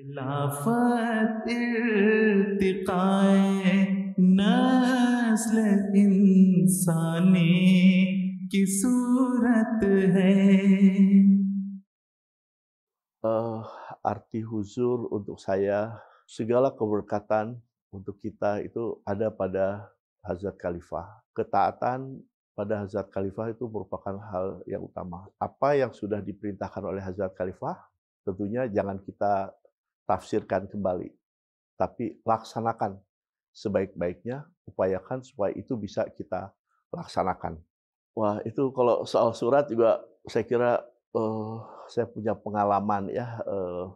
خلافت ارتقائے نسل انسانی کی صورت ہے arti huzur untuk saya segala keberkatan untuk kita itu ada pada Hazrat Khalifah. Ketaatan pada Hazrat Khalifah itu merupakan hal yang utama. Apa yang sudah diperintahkan oleh Hazrat Khalifah, tentunya jangan kita tafsirkan kembali. Tapi laksanakan sebaik-baiknya, upayakan supaya itu bisa kita laksanakan. Wah, itu kalau soal surat juga saya kira uh, saya punya pengalaman ya. Uh,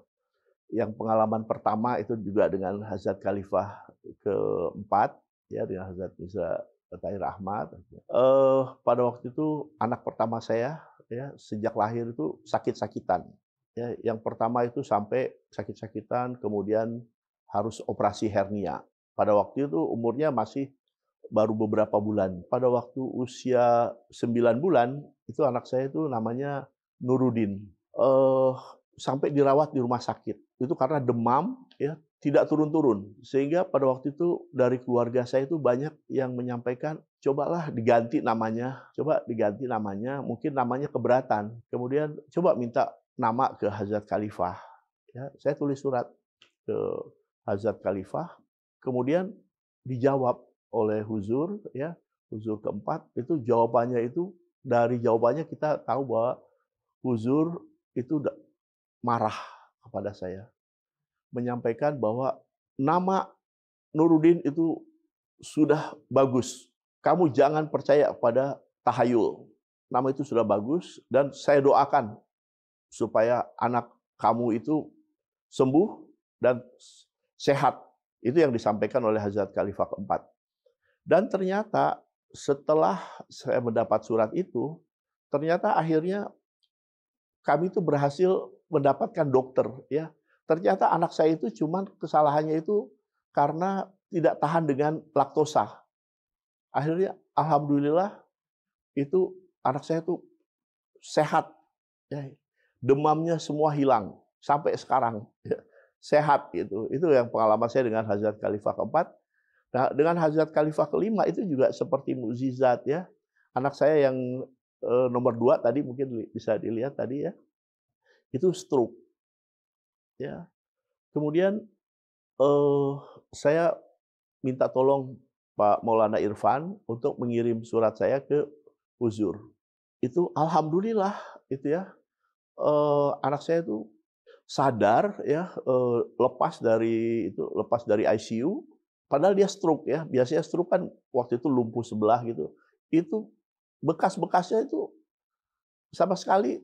yang pengalaman pertama itu juga dengan Hazrat Khalifah keempat, ya dengan Hazrat Musa Tahir Ahmad. Uh, pada waktu itu anak pertama saya ya sejak lahir itu sakit-sakitan Ya, yang pertama itu sampai sakit-sakitan, kemudian harus operasi hernia. Pada waktu itu umurnya masih baru beberapa bulan. Pada waktu usia 9 bulan, itu anak saya itu namanya Nurudin. Uh, sampai dirawat di rumah sakit. Itu karena demam, ya tidak turun-turun. Sehingga pada waktu itu dari keluarga saya itu banyak yang menyampaikan, cobalah diganti namanya, coba diganti namanya, mungkin namanya keberatan. Kemudian coba minta nama ke Hazrat Khalifah. Ya, saya tulis surat ke Hazrat Khalifah, kemudian dijawab oleh huzur, ya, huzur keempat itu jawabannya itu dari jawabannya kita tahu bahwa huzur itu marah kepada saya, menyampaikan bahwa nama Nuruddin itu sudah bagus. Kamu jangan percaya pada tahayul. Nama itu sudah bagus dan saya doakan supaya anak kamu itu sembuh dan sehat. Itu yang disampaikan oleh Hazrat Khalifah keempat. Dan ternyata setelah saya mendapat surat itu, ternyata akhirnya kami itu berhasil mendapatkan dokter ya. Ternyata anak saya itu cuma kesalahannya itu karena tidak tahan dengan laktosa. Akhirnya alhamdulillah itu anak saya itu sehat. Ya, demamnya semua hilang sampai sekarang ya, sehat gitu. Itu yang pengalaman saya dengan Hazrat Khalifah keempat. Nah, dengan Hazrat Khalifah kelima itu juga seperti mukjizat ya. Anak saya yang eh, nomor dua tadi mungkin bisa dilihat tadi ya. Itu stroke. Ya. Kemudian e, saya minta tolong Pak Maulana Irfan untuk mengirim surat saya ke Uzur. Itu alhamdulillah itu ya eh, anak saya itu sadar ya eh, lepas dari itu lepas dari ICU padahal dia stroke ya biasanya stroke kan waktu itu lumpuh sebelah gitu itu bekas-bekasnya itu sama sekali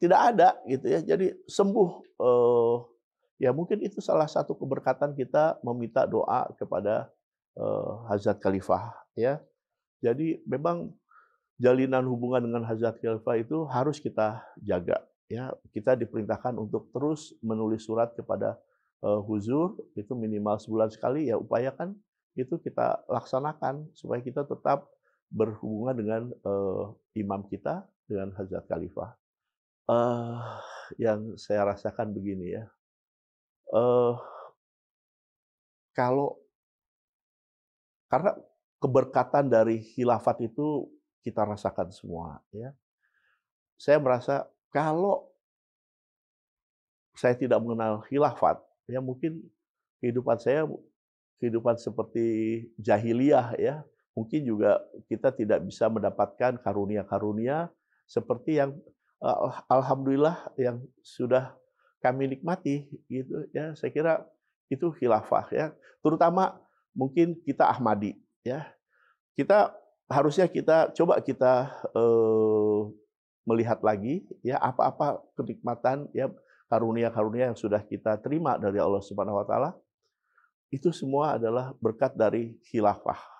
tidak ada gitu ya jadi sembuh eh, ya mungkin itu salah satu keberkatan kita meminta doa kepada eh, Hazrat Khalifah ya jadi memang jalinan hubungan dengan Hazrat Khalifah itu harus kita jaga. Ya, kita diperintahkan untuk terus menulis surat kepada uh, huzur itu minimal sebulan sekali ya upayakan itu kita laksanakan supaya kita tetap berhubungan dengan uh, imam kita dengan Hazrat Khalifah. Eh, uh, yang saya rasakan begini ya, uh, kalau karena keberkatan dari khilafat itu kita rasakan semua ya. Saya merasa kalau saya tidak mengenal khilafat, ya mungkin kehidupan saya kehidupan seperti jahiliyah ya. Mungkin juga kita tidak bisa mendapatkan karunia-karunia seperti yang eh, alhamdulillah yang sudah kami nikmati gitu ya. Saya kira itu khilafah ya. Terutama mungkin kita Ahmadi ya. Kita harusnya kita coba kita uh, melihat lagi ya apa-apa kenikmatan ya karunia-karunia yang sudah kita terima dari Allah Subhanahu wa taala itu semua adalah berkat dari khilafah